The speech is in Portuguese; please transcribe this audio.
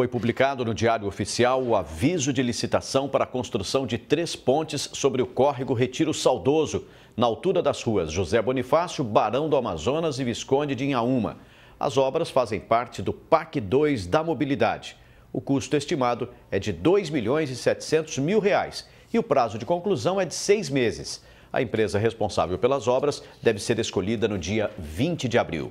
foi publicado no Diário Oficial o aviso de licitação para a construção de três pontes sobre o córrego Retiro Saudoso, na altura das ruas José Bonifácio, Barão do Amazonas e Visconde de Inhaúma. As obras fazem parte do PAC 2 da Mobilidade. O custo estimado é de R$ 2 milhões e 700 mil reais e o prazo de conclusão é de seis meses. A empresa responsável pelas obras deve ser escolhida no dia 20 de abril.